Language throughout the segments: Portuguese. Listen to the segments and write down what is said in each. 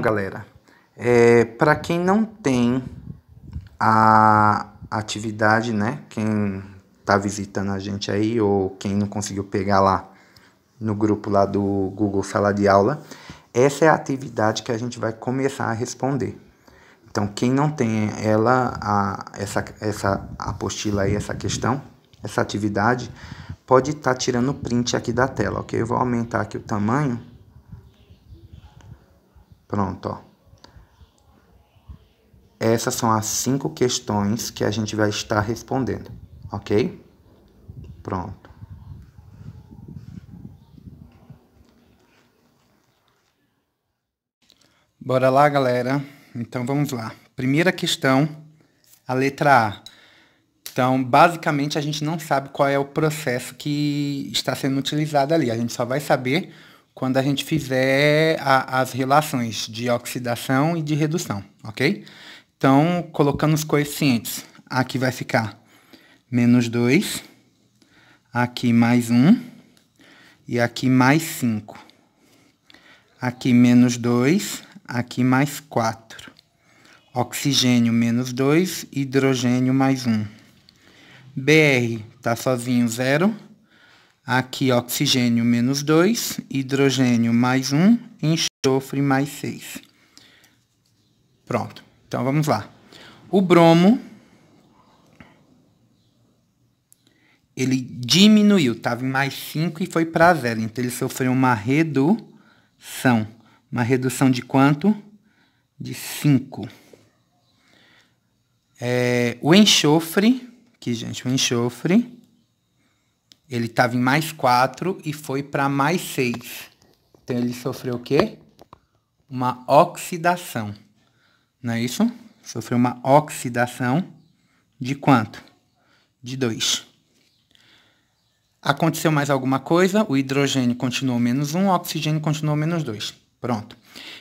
Então, galera, é, para quem não tem a atividade, né? Quem tá visitando a gente aí ou quem não conseguiu pegar lá no grupo lá do Google Sala de Aula, essa é a atividade que a gente vai começar a responder. Então, quem não tem ela, a, essa, essa apostila aí, essa questão, essa atividade, pode estar tá tirando print aqui da tela, ok? Eu vou aumentar aqui o tamanho Pronto, ó. Essas são as cinco questões que a gente vai estar respondendo, ok? Pronto. Bora lá, galera. Então vamos lá. Primeira questão, a letra A. Então, basicamente, a gente não sabe qual é o processo que está sendo utilizado ali. A gente só vai saber quando a gente fizer a, as relações de oxidação e de redução, ok? Então, colocando os coeficientes, aqui vai ficar menos 2, aqui mais 1 um, e aqui mais 5. Aqui menos 2, aqui mais 4. Oxigênio menos 2, hidrogênio mais 1. Um. BR está sozinho 0 Aqui, oxigênio menos 2, hidrogênio mais 1, enxofre mais 6. Pronto. Então, vamos lá. O bromo, ele diminuiu, estava em mais 5 e foi para zero. Então, ele sofreu uma redução. Uma redução de quanto? De 5. É, o enxofre, aqui, gente, o enxofre ele estava em mais 4 e foi para mais 6. Então, ele sofreu o quê? Uma oxidação. Não é isso? Sofreu uma oxidação de quanto? De 2. Aconteceu mais alguma coisa? O hidrogênio continuou menos 1, um, o oxigênio continuou menos 2. Pronto.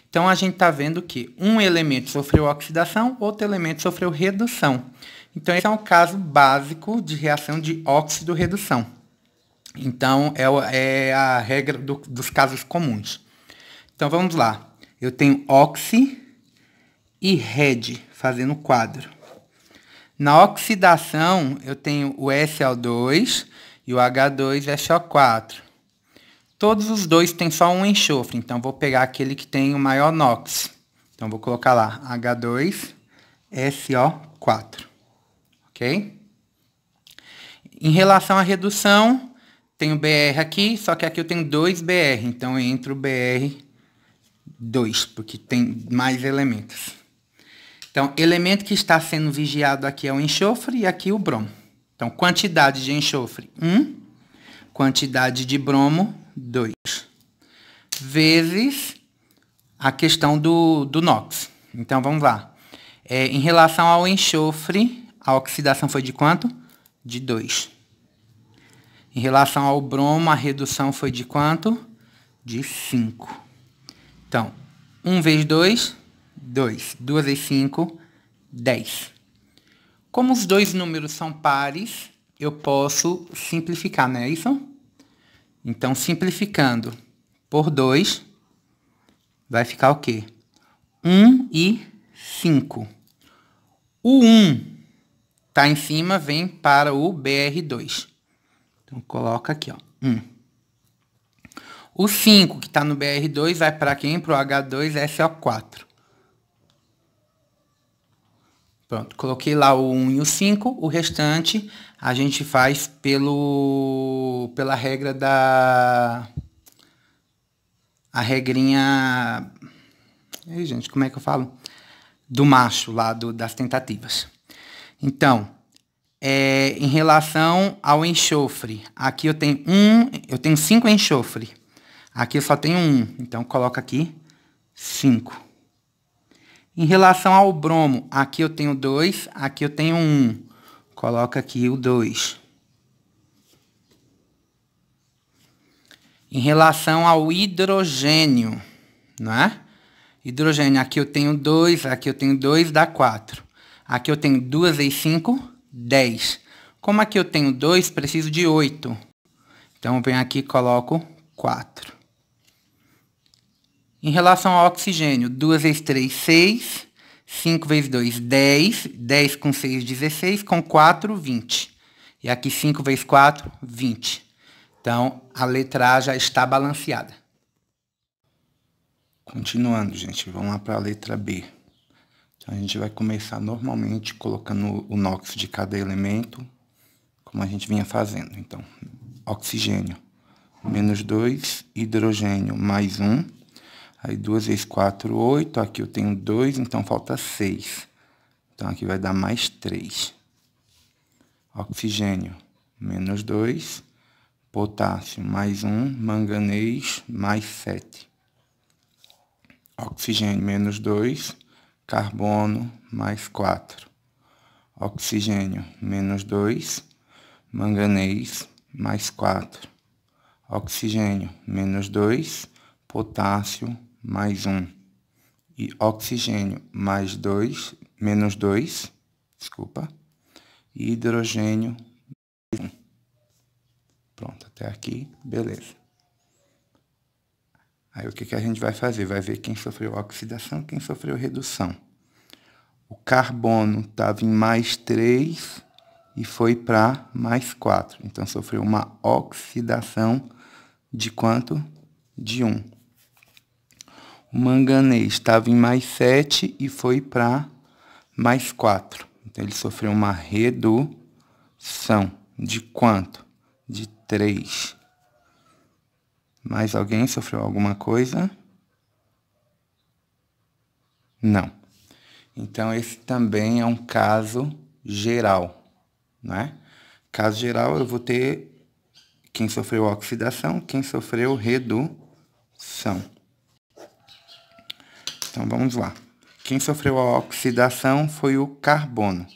Então, a gente está vendo que um elemento sofreu oxidação, outro elemento sofreu redução. Então, esse é um caso básico de reação de óxido-redução. Então, é, é a regra do, dos casos comuns. Então, vamos lá. Eu tenho oxi e red fazendo quadro. Na oxidação, eu tenho o SO2 e o H2SO4. Todos os dois têm só um enxofre, então vou pegar aquele que tem o maior NOx. Então vou colocar lá H2SO4, ok? Em relação à redução, tenho BR aqui, só que aqui eu tenho dois BR, então eu entro BR 2, porque tem mais elementos. Então, elemento que está sendo vigiado aqui é o enxofre e aqui o bromo. Então, quantidade de enxofre, 1. Um, quantidade de bromo, 2. Vezes a questão do, do NOx. Então, vamos lá. É, em relação ao enxofre, a oxidação foi de quanto? De 2. Em relação ao bromo, a redução foi de quanto? De 5. Então, 1 vezes 2, 2. 2 vezes 5, 10. Como os dois números são pares, eu posso simplificar, não é isso? Então, simplificando por 2, vai ficar o quê? 1 e 5. O 1 está em cima, vem para o BR2. Então, coloca aqui, ó. Um. O 5, que tá no BR2, vai para quem? Pro H2SO4. Pronto, coloquei lá o 1 um e o 5. O restante a gente faz pelo, pela regra da... A regrinha... Ei, gente, como é que eu falo? Do macho lá, do, das tentativas. Então, é, em relação ao enxofre. Aqui eu tenho um, eu tenho cinco enxofre. Aqui eu só tenho um, então coloca aqui cinco. Em relação ao bromo, aqui eu tenho dois, aqui eu tenho um. Coloca aqui o dois. Em relação ao hidrogênio, não é? Hidrogênio, aqui eu tenho dois, aqui eu tenho dois, dá quatro. Aqui eu tenho duas e cinco, 10. Como aqui eu tenho 2, preciso de 8. Então, eu venho aqui e coloco 4. Em relação ao oxigênio, 2 vezes 3, 6. 5 vezes 2, 10. 10 com 6, 16. Com 4, 20. E aqui 5 vezes 4, 20. Então, a letra A já está balanceada. Continuando, gente. Vamos lá para a letra B. A gente vai começar normalmente colocando o NOx de cada elemento, como a gente vinha fazendo. Então, oxigênio, menos 2, hidrogênio, mais 1. Um. Aí 2 vezes 4, 8. Aqui eu tenho 2, então falta 6. Então, aqui vai dar mais 3. Oxigênio, menos 2. Potássio, mais 1. Um. Manganês, mais 7. Oxigênio, menos 2 carbono mais 4, oxigênio menos 2, manganês mais 4, oxigênio menos 2, potássio mais 1 e oxigênio mais 2, menos 2, desculpa, hidrogênio mais 1. Pronto, até aqui, beleza. Aí o que, que a gente vai fazer? Vai ver quem sofreu oxidação, quem sofreu redução. O carbono estava em mais 3 e foi para mais 4. Então sofreu uma oxidação de quanto? De 1. O manganês estava em mais 7 e foi para mais 4. Então ele sofreu uma redução de quanto? De 3. Mais alguém sofreu alguma coisa? Não. Então, esse também é um caso geral, né? Caso geral, eu vou ter quem sofreu oxidação, quem sofreu redução. Então, vamos lá. Quem sofreu a oxidação foi o carbono.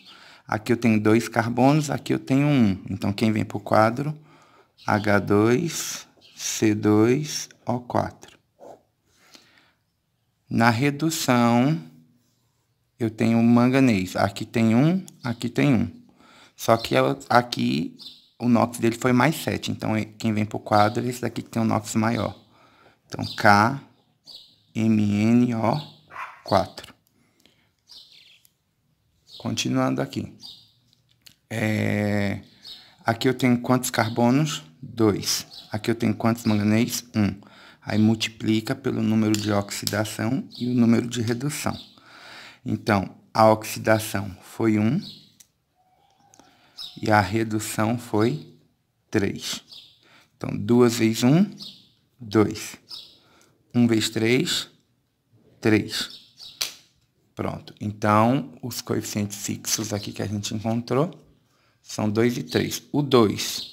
Aqui eu tenho dois carbonos, aqui eu tenho um. Então, quem vem para o quadro? H2 C2O4. Na redução, eu tenho manganês. Aqui tem um, aqui tem um. Só que aqui o NOX dele foi mais 7. Então, quem vem para o quadro é esse daqui que tem um NOX maior. Então, K, 4. Continuando aqui. É... Aqui eu tenho quantos carbonos? 2. Aqui eu tenho quantos manganês? 1. Um. Aí multiplica pelo número de oxidação e o número de redução. Então, a oxidação foi 1 um, e a redução foi 3. Então, 2 vezes 1, 2. 1 vezes 3, 3. Pronto. Então, os coeficientes fixos aqui que a gente encontrou são 2 e 3. O 2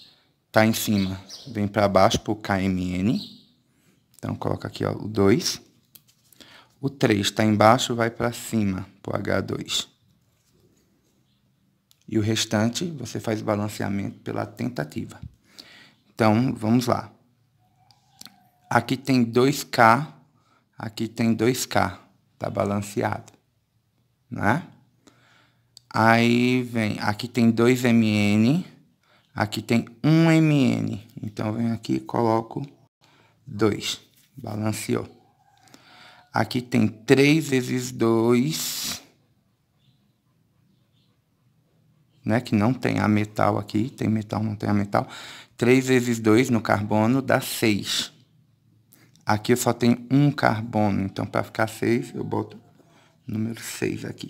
está em cima, vem para baixo para KMN. Então, coloca aqui ó, o 2. O 3 está embaixo, vai para cima, para H2. E o restante, você faz o balanceamento pela tentativa. Então, vamos lá. Aqui tem 2K, aqui tem 2K, tá balanceado, né? Aí vem, aqui tem 2MN, Aqui tem 1 mn, então eu venho aqui e coloco 2. Balanceou. Aqui tem 3 vezes 2, né, que não tem a metal aqui, tem metal, não tem a metal. 3 vezes 2 no carbono dá 6. Aqui eu só tenho um carbono, então para ficar 6 eu boto número 6 aqui.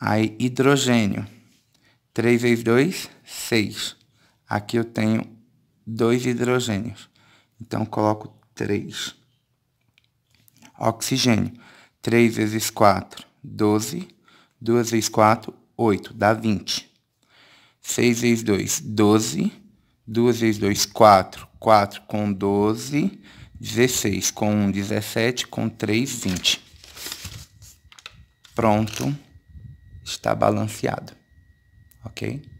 Aí hidrogênio. 3 vezes 2, 6. Aqui eu tenho 2 hidrogênios. Então, coloco 3. Oxigênio. 3 vezes 4, 12. 2 vezes 4, 8. Dá 20. 6 vezes 2, 12. 2 vezes 2, 4. 4 com 12, 16. Com 1, 17. Com 3, 20. Pronto. Está balanceado ok?